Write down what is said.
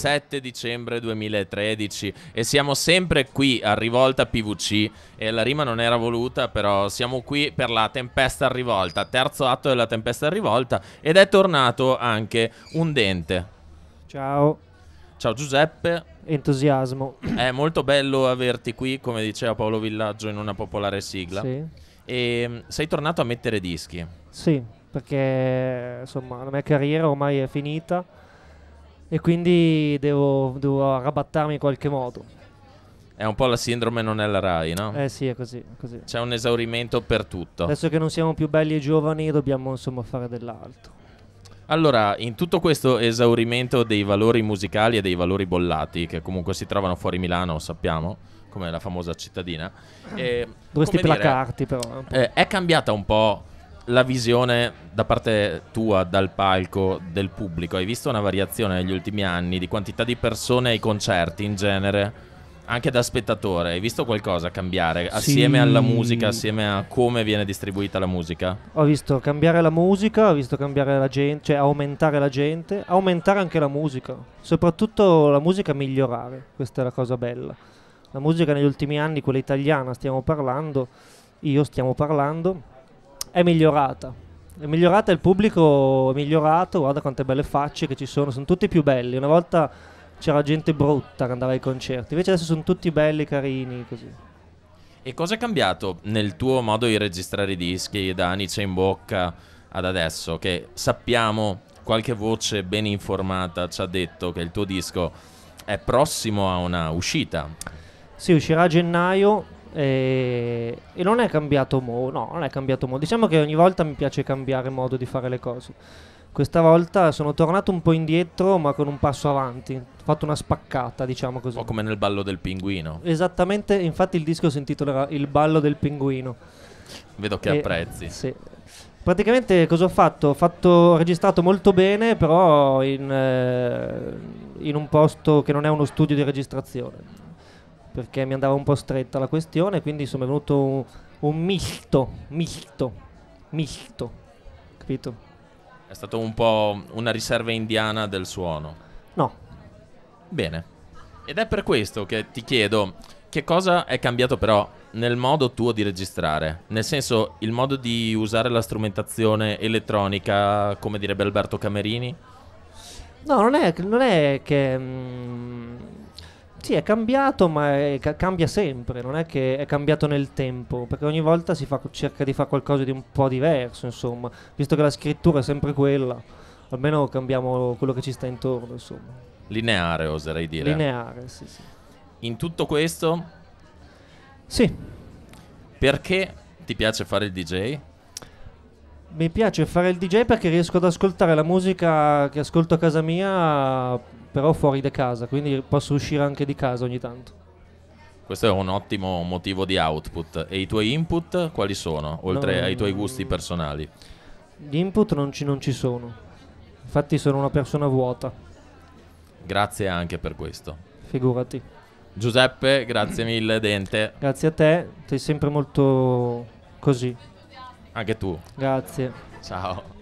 7 dicembre 2013 e siamo sempre qui a Rivolta PVC e la rima non era voluta però siamo qui per la Tempesta Rivolta, terzo atto della Tempesta Rivolta ed è tornato anche un dente. Ciao. Ciao Giuseppe. Entusiasmo. È molto bello averti qui, come diceva Paolo Villaggio in una popolare sigla. Sì. E ehm, sei tornato a mettere dischi. Sì, perché insomma la mia carriera ormai è finita e quindi devo, devo arrabattarmi in qualche modo. È un po' la sindrome non è la RAI, no? Eh sì, è così, così. C'è un esaurimento per tutto. Adesso che non siamo più belli e giovani dobbiamo insomma fare dell'altro. Allora, in tutto questo esaurimento dei valori musicali e dei valori bollati, che comunque si trovano fuori Milano, sappiamo, come la famosa cittadina, ah. eh, dovresti placarti dire, però. Eh. eh, è cambiata un po' la visione da parte tua, dal palco, del pubblico? Hai visto una variazione negli ultimi anni di quantità di persone ai concerti in genere? Anche da spettatore, hai visto qualcosa cambiare assieme sì. alla musica, assieme a come viene distribuita la musica? Ho visto cambiare la musica, ho visto cambiare la gente, cioè aumentare la gente, aumentare anche la musica, soprattutto la musica migliorare, questa è la cosa bella. La musica negli ultimi anni, quella italiana stiamo parlando, io stiamo parlando, è migliorata. È migliorata, il pubblico è migliorato, guarda quante belle facce che ci sono, sono tutti più belli. Una volta c'era gente brutta che andava ai concerti, invece adesso sono tutti belli, carini, così. E cosa è cambiato nel tuo modo di registrare i dischi da Anice in bocca ad adesso? Che sappiamo, qualche voce ben informata ci ha detto che il tuo disco è prossimo a una uscita. Sì, uscirà a gennaio, e, e non è cambiato modo, no, non è cambiato modo. Diciamo che ogni volta mi piace cambiare modo di fare le cose. Questa volta sono tornato un po' indietro, ma con un passo avanti. Ho fatto una spaccata, diciamo così. Un po' come nel ballo del pinguino. Esattamente, infatti il disco si intitolerà Il ballo del pinguino. Vedo che e, apprezzi. Sì. Praticamente cosa ho fatto? Ho fatto, registrato molto bene, però in, eh, in un posto che non è uno studio di registrazione perché mi andava un po' stretta la questione, quindi sono venuto un, un misto, misto, misto, capito? È stato un po' una riserva indiana del suono. No. Bene. Ed è per questo che ti chiedo che cosa è cambiato però nel modo tuo di registrare, nel senso il modo di usare la strumentazione elettronica, come direbbe Alberto Camerini? No, non è, non è che... Mm, sì, è cambiato, ma è ca- cambia sempre, non è che è cambiato nel tempo, perché ogni volta si fa, cerca di fare qualcosa di un po' diverso, insomma, visto che la scrittura è sempre quella, almeno cambiamo quello che ci sta intorno, insomma. Lineare, oserei dire. Lineare, sì, sì. In tutto questo? Sì. Perché ti piace fare il DJ? Mi piace fare il DJ perché riesco ad ascoltare la musica che ascolto a casa mia, però fuori da casa, quindi posso uscire anche di casa ogni tanto. Questo è un ottimo motivo di output. E i tuoi input quali sono, oltre no, ai tuoi gusti personali? Gli input non ci, non ci sono, infatti sono una persona vuota. Grazie anche per questo. Figurati. Giuseppe, grazie mille, Dente. Grazie a te, sei sempre molto così. Anche tu. Grazie. Ciao.